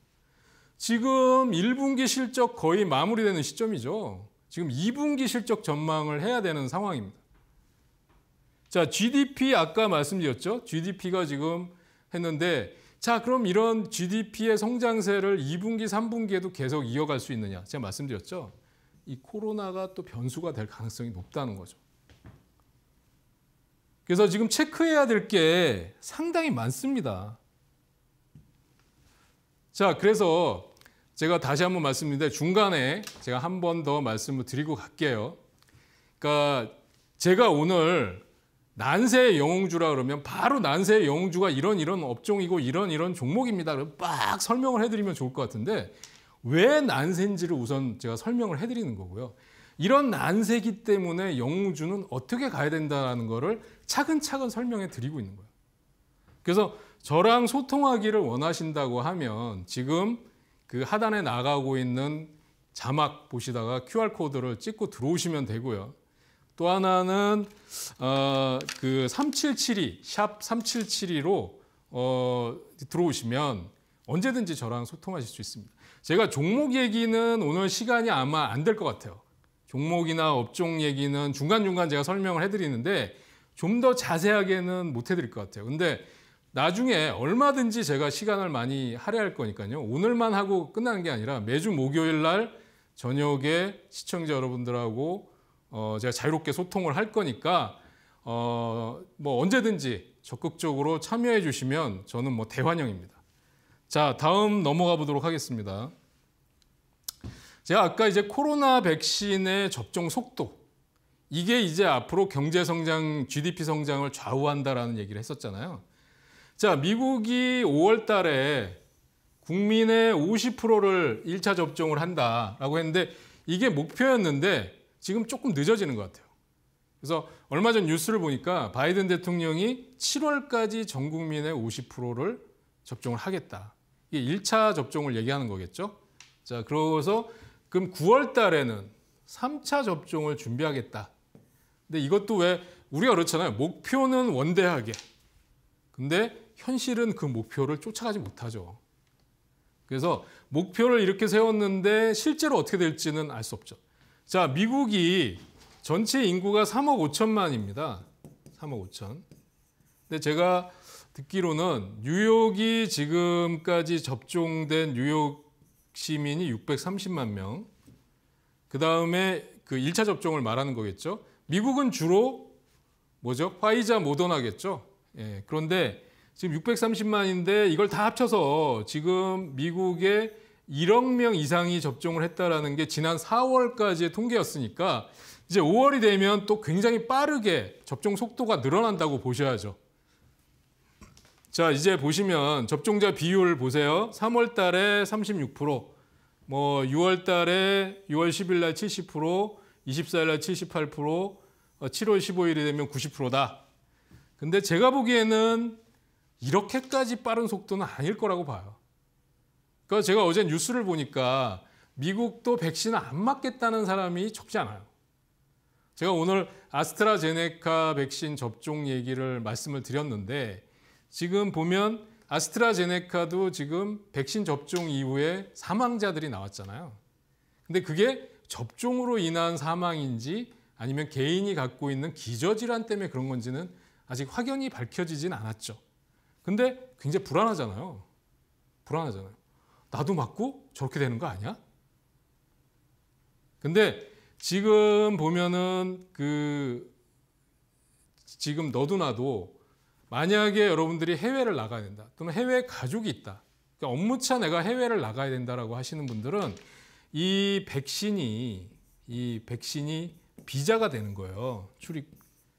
지금 1분기 실적 거의 마무리되는 시점이죠. 지금 2분기 실적 전망을 해야 되는 상황입니다. 자, GDP 아까 말씀드렸죠? GDP가 지금 했는데 자, 그럼 이런 GDP의 성장세를 2분기, 3분기에도 계속 이어갈 수 있느냐? 제가 말씀드렸죠. 이 코로나가 또 변수가 될 가능성이 높다는 거죠. 그래서 지금 체크해야 될 게 상당히 많습니다. 자, 그래서 제가 다시 한번 말씀드리는데 중간에 제가 한 번 더 말씀을 드리고 갈게요. 그러니까 제가 오늘 난세의 영웅주라 그러면 바로 난세의 영웅주가 이런 이런 업종이고 이런 이런 종목입니다. 빡 설명을 해드리면 좋을 것 같은데 왜 난세인지를 우선 제가 설명을 해드리는 거고요. 이런 난세기 때문에 영웅주는 어떻게 가야 된다는 거를 차근차근 설명해 드리고 있는 거예요. 그래서 저랑 소통하기를 원하신다고 하면 지금 그 하단에 나가고 있는 자막 보시다가 QR코드를 찍고 들어오시면 되고요. 또 하나는 어, 그 3772, 샵 3772로 어, 들어오시면 언제든지 저랑 소통하실 수 있습니다. 제가 종목 얘기는 오늘 시간이 아마 안 될 것 같아요. 종목이나 업종 얘기는 중간중간 제가 설명을 해드리는데 좀 더 자세하게는 못 해드릴 것 같아요. 근데 나중에 얼마든지 제가 시간을 많이 할애할 거니까요. 오늘만 하고 끝나는 게 아니라 매주 목요일 날 저녁에 시청자 여러분들하고 어, 제가 자유롭게 소통을 할 거니까 어, 뭐 언제든지 적극적으로 참여해 주시면 저는 뭐 대환영입니다. 자, 다음 넘어가 보도록 하겠습니다. 제가 아까 이제 코로나 백신의 접종 속도 이게 이제 앞으로 경제 성장, GDP 성장을 좌우한다라는 얘기를 했었잖아요. 자, 미국이 5월 달에 국민의 50%를 1차 접종을 한다라고 했는데 이게 목표였는데 지금 조금 늦어지는 것 같아요. 그래서 얼마 전 뉴스를 보니까 바이든 대통령이 7월까지 전 국민의 50%를 접종을 하겠다. 이게 1차 접종을 얘기하는 거겠죠. 자, 그러고서 그럼 9월 달에는 3차 접종을 준비하겠다. 근데 이것도 왜 우리가 그렇잖아요. 목표는 원대하게. 근데 현실은 그 목표를 쫓아가지 못하죠. 그래서 목표를 이렇게 세웠는데 실제로 어떻게 될지는 알 수 없죠. 자, 미국이 전체 인구가 3억 5천만입니다. 3억 5천. 근데 제가 듣기로는 뉴욕이 지금까지 접종된 뉴욕 시민이 630만 명. 그다음에 그 1차 접종을 말하는 거겠죠. 미국은 주로 뭐죠? 화이자 모더나겠죠. 예, 그런데 지금 630만인데 이걸 다 합쳐서 지금 미국의 1억 명 이상이 접종을 했다라는 게 지난 4월까지의 통계였으니까 이제 5월이 되면 또 굉장히 빠르게 접종 속도가 늘어난다고 보셔야죠. 자, 이제 보시면 접종자 비율 보세요. 3월 달에 36%, 뭐 6월 달에 6월 10일 날 70%, 24일 날 78%, 7월 15일이 되면 90%다. 근데 제가 보기에는 이렇게까지 빠른 속도는 아닐 거라고 봐요. 그러니 제가 어제 뉴스를 보니까 미국도 백신 안 맞겠다는 사람이 적지 않아요. 제가 오늘 아스트라제네카 백신 접종 얘기를 말씀을 드렸는데 지금 보면 아스트라제네카도 지금 백신 접종 이후에 사망자들이 나왔잖아요. 근데 그게 접종으로 인한 사망인지 아니면 개인이 갖고 있는 기저질환 때문에 그런 건지는 아직 확연히 밝혀지진 않았죠. 근데 굉장히 불안하잖아요. 불안하잖아요. 나도 맞고 저렇게 되는 거 아니야? 근데 지금 보면은 그 지금 너도 나도 만약에 여러분들이 해외를 나가야 된다 또는 해외 가족이 있다 그러니까 업무차 내가 해외를 나가야 된다라고 하시는 분들은 이 백신이 이 백신이 비자가 되는 거예요 출입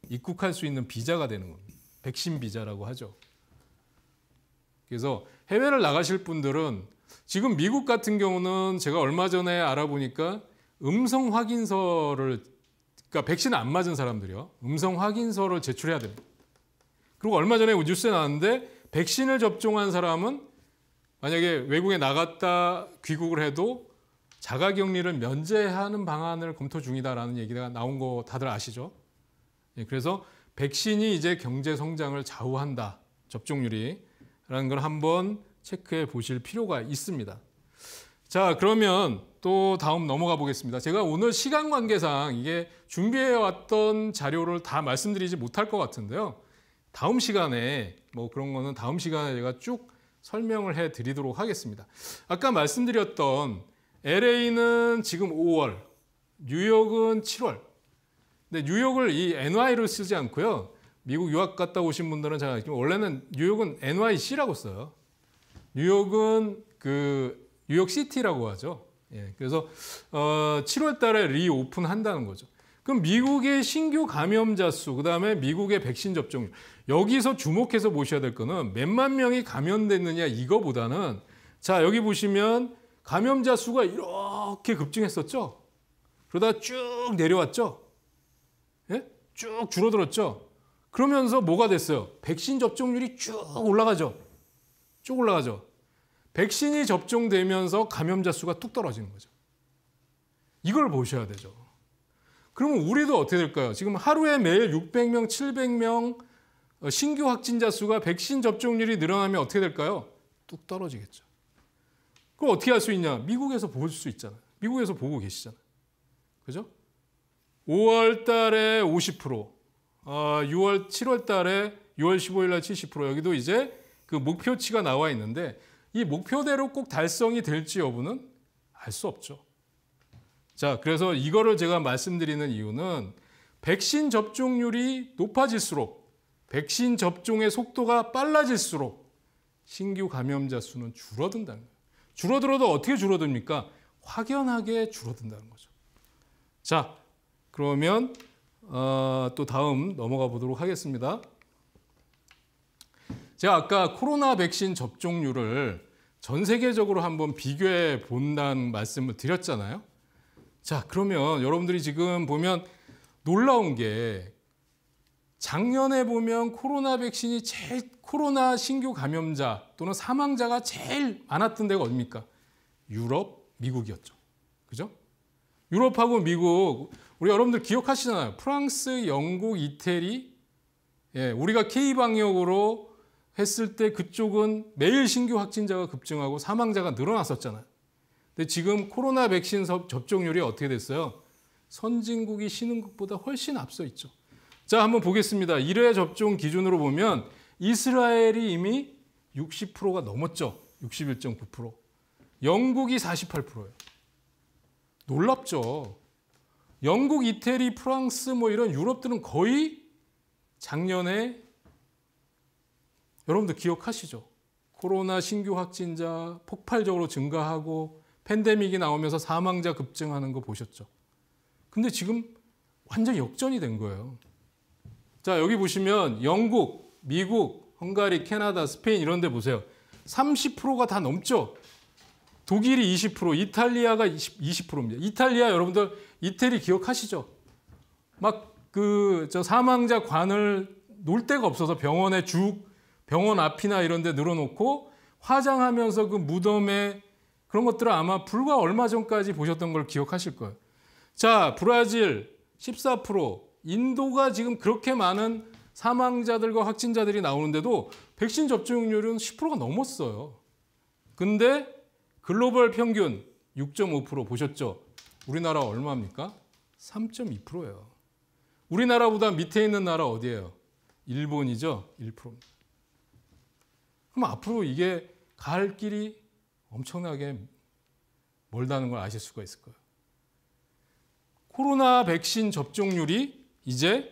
입국할 수 있는 비자가 되는 겁 백신 비자라고 하죠 그래서 해외를 나가실 분들은 지금 미국 같은 경우는 제가 얼마 전에 알아보니까 음성 확인서를 그러니까 백신 안 맞은 사람들이요. 음성 확인서를 제출해야 됩니다. 그리고 얼마 전에 뉴스에 나왔는데 백신을 접종한 사람은 만약에 외국에 나갔다 귀국을 해도 자가 격리를 면제하는 방안을 검토 중이다라는 얘기가 나온 거 다들 아시죠? 예, 그래서 백신이 이제 경제 성장을 좌우한다. 접종률이라는 걸 한번 체크해 보실 필요가 있습니다. 자, 그러면 또 다음 넘어가 보겠습니다. 제가 오늘 시간 관계상 이게 준비해 왔던 자료를 다 말씀드리지 못할 것 같은데요. 다음 시간에 뭐 그런 거는 다음 시간에 제가 쭉 설명을 해 드리도록 하겠습니다. 아까 말씀드렸던 LA는 지금 5월, 뉴욕은 7월. 근데 뉴욕을 이 NY로 쓰지 않고요. 미국 유학 갔다 오신 분들은 제가 원래는 뉴욕은 NYC라고 써요. 뉴욕은 그 뉴욕 시티라고 하죠. 예, 그래서 어, 7월 달에 리오픈 한다는 거죠. 그럼 미국의 신규 감염자 수, 그다음에 미국의 백신 접종 률 여기서 주목해서 보셔야 될 거는 몇만 명이 감염됐느냐 이거보다는 자, 여기 보시면 감염자 수가 이렇게 급증했었죠. 그러다 쭉 내려왔죠. 예? 쭉 줄어들었죠. 그러면서 뭐가 됐어요? 백신 접종률이 쭉 올라가죠. 쭉 올라가죠. 백신이 접종되면서 감염자 수가 뚝 떨어지는 거죠. 이걸 보셔야 되죠. 그러면 우리도 어떻게 될까요? 지금 하루에 매일 600명, 700명 어, 신규 확진자 수가 백신 접종률이 늘어나면 어떻게 될까요? 뚝 떨어지겠죠. 그럼 어떻게 할 수 있냐? 미국에서 보실 수 있잖아요. 미국에서 보고 계시잖아요. 그죠? 5월 달에 50%, 6월, 7월 달에 6월 15일 날 70%, 여기도 이제 그 목표치가 나와 있는데 이 목표대로 꼭 달성이 될지 여부는 알 수 없죠. 자, 그래서 이거를 제가 말씀드리는 이유는 백신 접종률이 높아질수록 백신 접종의 속도가 빨라질수록 신규 감염자 수는 줄어든다는 거예요. 줄어들어도 어떻게 줄어듭니까? 확연하게 줄어든다는 거죠. 자, 그러면 어, 또 다음 넘어가 보도록 하겠습니다. 제가 아까 코로나 백신 접종률을 전 세계적으로 한번 비교해 본다는 말씀을 드렸잖아요. 자, 그러면 여러분들이 지금 보면 놀라운 게 작년에 보면 코로나 백신이 제일 코로나 신규 감염자 또는 사망자가 제일 많았던 데가 어딥니까? 유럽, 미국이었죠. 그죠? 유럽하고 미국 우리 여러분들 기억하시잖아요. 프랑스, 영국, 이태리 예, 우리가 K 방역으로 했을 때 그쪽은 매일 신규 확진자가 급증하고 사망자가 늘어났었잖아요. 근데 지금 코로나 백신 접종률이 어떻게 됐어요? 선진국이 신흥국보다 훨씬 앞서 있죠. 자, 한번 보겠습니다. 1회 접종 기준으로 보면 이스라엘이 이미 60%가 넘었죠. 61.9%. 영국이 48%예요. 놀랍죠. 영국, 이태리, 프랑스 뭐 이런 유럽들은 거의 작년에 여러분들 기억하시죠? 코로나 신규 확진자 폭발적으로 증가하고 팬데믹이 나오면서 사망자 급증하는 거 보셨죠? 근데 지금 완전 역전이 된 거예요. 자, 여기 보시면 영국, 미국, 헝가리, 캐나다, 스페인 이런 데 보세요. 30%가 다 넘죠? 독일이 20%, 이탈리아가 20, 20%입니다. 이탈리아 여러분들 이태리 기억하시죠? 막 그 저 사망자 관을 놓을 데가 없어서 병원에 죽 병원 앞이나 이런 데 늘어놓고 화장하면서 그 무덤에 그런 것들을 아마 불과 얼마 전까지 보셨던 걸 기억하실 거예요. 자, 브라질 14%, 인도가 지금 그렇게 많은 사망자들과 확진자들이 나오는데도 백신 접종률은 10%가 넘었어요. 근데 글로벌 평균 6.5% 보셨죠? 우리나라 얼마입니까? 3.2%예요. 우리나라보다 밑에 있는 나라 어디예요? 일본이죠? 1%입니다. 그럼 앞으로 이게 갈 길이 엄청나게 멀다는 걸 아실 수가 있을 거예요. 코로나 백신 접종률이 이제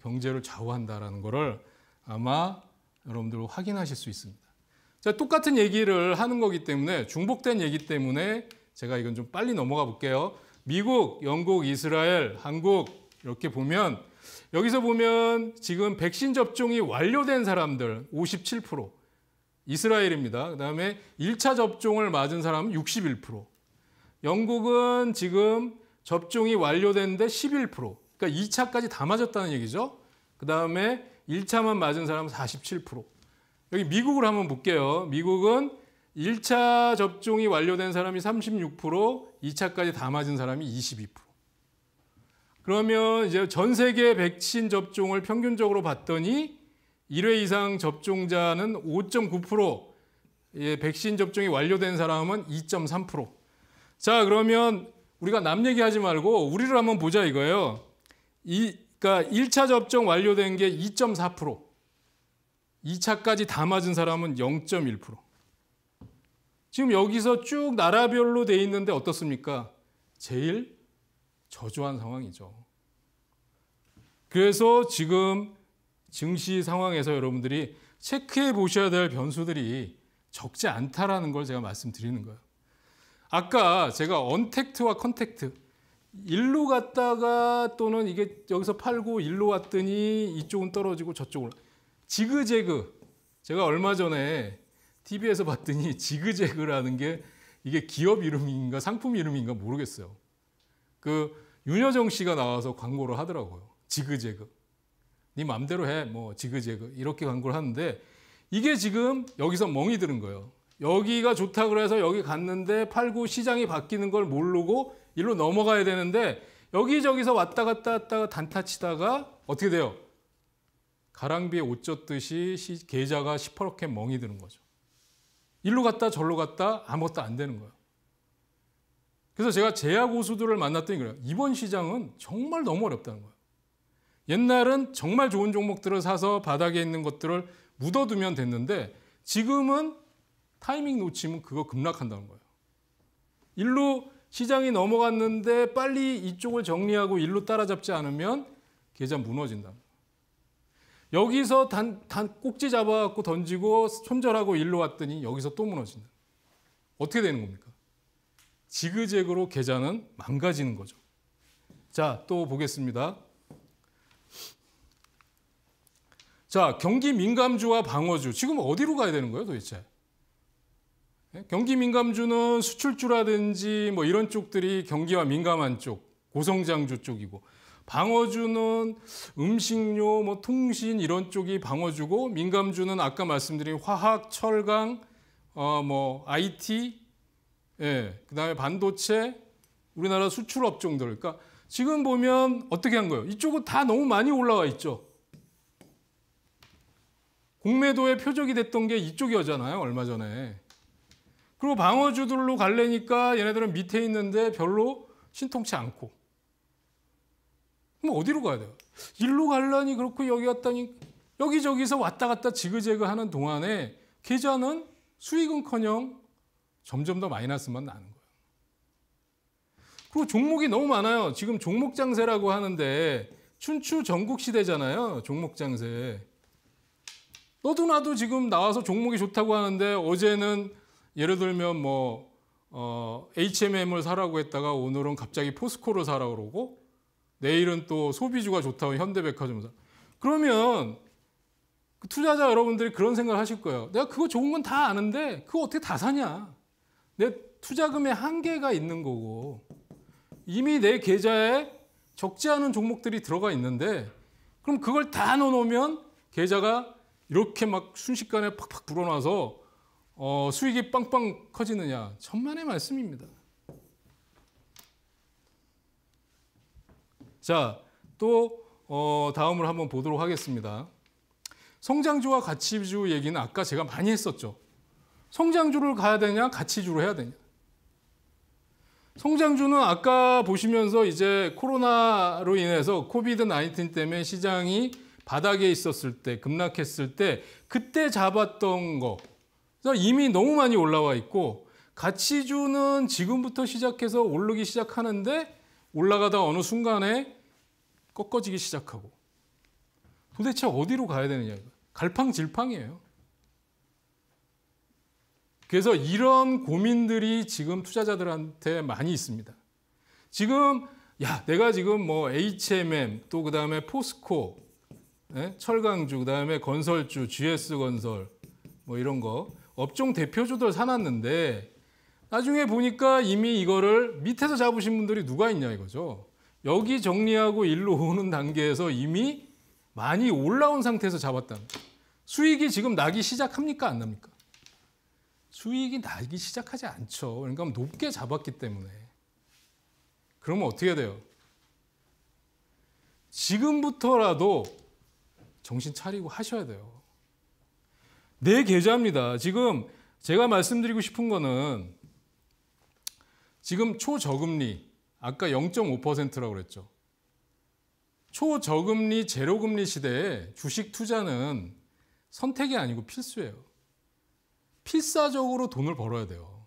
경제를 좌우한다라는 것을 아마 여러분들 확인하실 수 있습니다. 자, 똑같은 얘기를 하는 거기 때문에 중복된 얘기 때문에 제가 이건 좀 빨리 넘어가 볼게요. 미국, 영국, 이스라엘, 한국 이렇게 보면 여기서 보면 지금 백신 접종이 완료된 사람들 57% 이스라엘입니다. 그다음에 1차 접종을 맞은 사람은 61%. 영국은 지금 접종이 완료된데 11%. 그러니까 2차까지 다 맞았다는 얘기죠. 그다음에 1차만 맞은 사람은 47%. 여기 미국을 한번 볼게요. 미국은 1차 접종이 완료된 사람이 36%, 2차까지 다 맞은 사람이 22%. 그러면 이제 전 세계 백신 접종을 평균적으로 봤더니 1회 이상 접종자는 5.9%, 예, 백신 접종이 완료된 사람은 2.3%. 자, 그러면 우리가 남 얘기하지 말고 우리를 한번 보자 이거예요. 이, 그러니까 1차 접종 완료된 게 2.4%, 2차까지 다 맞은 사람은 0.1%. 지금 여기서 쭉 나라별로 돼 있는데 어떻습니까? 제일 저조한 상황이죠. 그래서 지금 증시 상황에서 여러분들이 체크해 보셔야 될 변수들이 적지 않다라는 걸 제가 말씀드리는 거예요. 아까 제가 언택트와 컨택트 일로 갔다가 또는 이게 여기서 팔고 일로 왔더니 이쪽은 떨어지고 저쪽으로 지그재그 제가 얼마 전에 TV에서 봤더니 지그재그라는 게 이게 기업 이름인가 상품 이름인가 모르겠어요. 그 윤여정 씨가 나와서 광고를 하더라고요. 지그재그. 네 맘대로 해. 뭐 지그재그. 이렇게 광고를 하는데 이게 지금 여기서 멍이 드는 거예요. 여기가 좋다 그래서 여기 갔는데 팔고 시장이 바뀌는 걸 모르고 일로 넘어가야 되는데 여기저기서 왔다 갔다 왔다가 단타 치다가 어떻게 돼요? 가랑비에 옷 젖듯이 계좌가 시퍼렇게 멍이 드는 거죠. 일로 갔다 절로 갔다 아무것도 안 되는 거예요. 그래서 제가 제야 고수들을 만났더니 그래요. 이번 시장은 정말 너무 어렵다는 거예요. 옛날은 정말 좋은 종목들을 사서 바닥에 있는 것들을 묻어두면 됐는데 지금은 타이밍 놓치면 그거 급락한다는 거예요. 일로 시장이 넘어갔는데 빨리 이쪽을 정리하고 일로 따라잡지 않으면 계좌 무너진다. 여기서 단, 단 꼭지 잡아갖고 던지고 손절하고 일로 왔더니 여기서 또 무너진다. 어떻게 되는 겁니까? 지그재그로 계좌는 망가지는 거죠. 자, 또 보겠습니다. 자, 경기 민감주와 방어주. 지금 어디로 가야 되는 거예요, 도대체? 예? 경기 민감주는 수출주라든지 뭐 이런 쪽들이 경기와 민감한 쪽, 고성장주 쪽이고 방어주는 음식료, 뭐 통신 이런 쪽이 방어주고 민감주는 아까 말씀드린 화학, 철강, 어뭐 IT 예, 그다음에 반도체, 우리나라 수출 업종들. 그러니까 지금 보면 어떻게 한 거예요? 이쪽은 다 너무 많이 올라와 있죠. 공매도의 표적이 됐던 게 이쪽이었잖아요. 얼마 전에. 그리고 방어주들로 갈래니까 얘네들은 밑에 있는데 별로 신통치 않고. 그럼 어디로 가야 돼요? 일로 갈라니 그렇고 여기 갔다니 여기저기서 왔다 갔다 지그재그 하는 동안에 계좌는 수익은커녕 점점 더 마이너스만 나는 거예요. 그리고 종목이 너무 많아요. 지금 종목 장세라고 하는데 춘추 전국 시대잖아요. 종목 장세. 너도 나도 지금 나와서 종목이 좋다고 하는데 어제는 예를 들면 뭐 어, HMM을 사라고 했다가 오늘은 갑자기 포스코를 사라고 그러고 내일은 또 소비주가 좋다고 현대백화점 사. 그러면 그 투자자 여러분들이 그런 생각을 하실 거예요. 내가 그거 좋은 건 다 아는데 그거 어떻게 다 사냐? 내 투자금에 한계가 있는 거고 이미 내 계좌에 적지 않은 종목들이 들어가 있는데 그럼 그걸 다 넣어놓으면 계좌가 이렇게 막 순식간에 팍팍 불어나서 어, 수익이 빵빵 커지느냐 천만의 말씀입니다. 자, 또 어, 다음을 한번 보도록 하겠습니다. 성장주와 가치주 얘기는 아까 제가 많이 했었죠. 성장주를 가야 되냐 가치주로 해야 되냐. 성장주는 아까 보시면서 이제 코로나로 인해서 코비드 나인 때문에 시장이 바닥에 있었을 때 급락했을 때 그때 잡았던 거 이미 너무 많이 올라와 있고 가치주는 지금부터 시작해서 오르기 시작하는데 올라가다 어느 순간에 꺾어지기 시작하고 도대체 어디로 가야 되느냐 갈팡질팡이에요. 그래서 이런 고민들이 지금 투자자들한테 많이 있습니다. 지금 야 내가 지금 뭐 HMM 또 그다음에 포스코 네? 철강주 그다음에 건설주 GS건설 뭐 이런 거 업종 대표주들 사놨는데 나중에 보니까 이미 이거를 밑에서 잡으신 분들이 누가 있냐 이거죠. 여기 정리하고 일로 오는 단계에서 이미 많이 올라온 상태에서 잡았다. 수익이 지금 나기 시작합니까 안 납니까? 수익이 나기 시작하지 않죠. 그러니까 높게 잡았기 때문에. 그러면 어떻게 돼요? 지금부터라도 정신 차리고 하셔야 돼요. 내 네, 계좌입니다. 지금 제가 말씀드리고 싶은 거는 지금 초저금리, 아까 0.5%라고 그랬죠. 초저금리, 제로금리 시대에 주식 투자는 선택이 아니고 필수예요. 필사적으로 돈을 벌어야 돼요.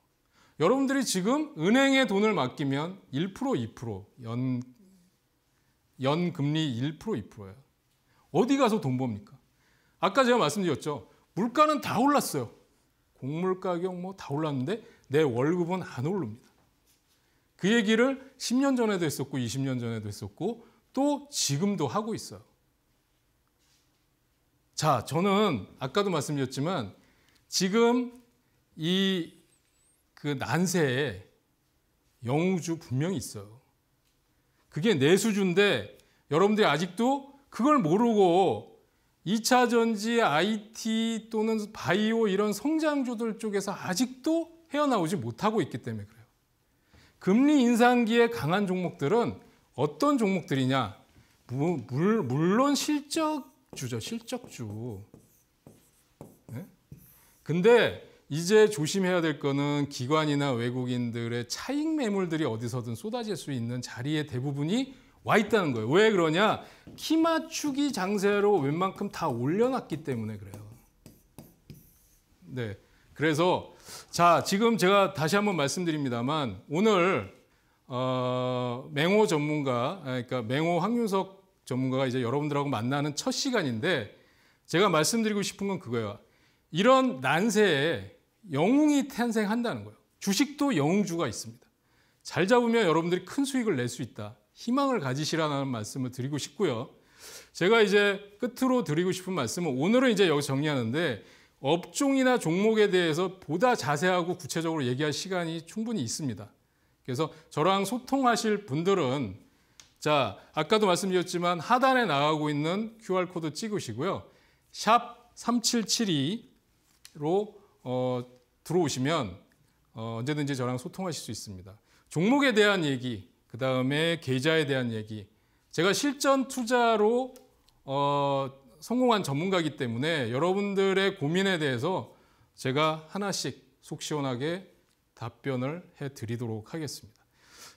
여러분들이 지금 은행에 돈을 맡기면 1% 2%연 금리1% 2%예요. 어디 가서 돈봅니까 아까 제가 말씀드렸죠. 물가는 다 올랐어요. 곡물 가격 뭐 다 올랐는데 내 월급은 안 오릅니다. 그 얘기를 10년 전에도 했었고 20년 전에도 했었고 또 지금도 하고 있어요. 자, 저는 아까도 말씀드렸지만 지금 이 그 난세에 영우주 분명히 있어요. 그게 내수주인데 여러분들이 아직도 그걸 모르고 2차 전지, IT 또는 바이오 이런 성장주들 쪽에서 아직도 헤어나오지 못하고 있기 때문에 그래요. 금리 인상기에 강한 종목들은 어떤 종목들이냐? 물론 실적주죠, 실적주. 근데 이제 조심해야 될 거는 기관이나 외국인들의 차익 매물들이 어디서든 쏟아질 수 있는 자리에 대부분이 와 있다는 거예요. 왜 그러냐? 키 맞추기 장세로 웬만큼 다 올려놨기 때문에 그래요. 네. 그래서 자 지금 제가 다시 한번 말씀드립니다만 오늘 어, 맹호 전문가 아, 그러니까 맹호 황윤석 전문가가 이제 여러분들하고 만나는 첫 시간인데 제가 말씀드리고 싶은 건 그거예요. 이런 난세에 영웅이 탄생한다는 거예요. 주식도 영웅주가 있습니다. 잘 잡으면 여러분들이 큰 수익을 낼 수 있다. 희망을 가지시라는 말씀을 드리고 싶고요. 제가 이제 끝으로 드리고 싶은 말씀은 오늘은 이제 여기 정리하는데 업종이나 종목에 대해서 보다 자세하고 구체적으로 얘기할 시간이 충분히 있습니다. 그래서 저랑 소통하실 분들은 자, 아까도 말씀드렸지만 하단에 나가고 있는 QR코드 찍으시고요. 샵3772 홈페지로 어, 들어오시면 어, 언제든지 저랑 소통하실 수 있습니다. 종목에 대한 얘기, 그 다음에 계좌에 대한 얘기. 제가 실전 투자로 어, 성공한 전문가이기 때문에 여러분들의 고민에 대해서 제가 하나씩 속 시원하게 답변을 해드리도록 하겠습니다.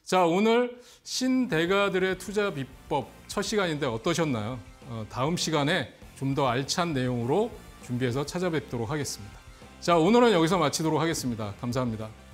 자, 오늘 신대가들의 투자 비법 첫 시간인데 어떠셨나요? 어, 다음 시간에 좀 더 알찬 내용으로 준비해서 찾아뵙도록 하겠습니다. 자, 오늘은 여기서 마치도록 하겠습니다. 감사합니다.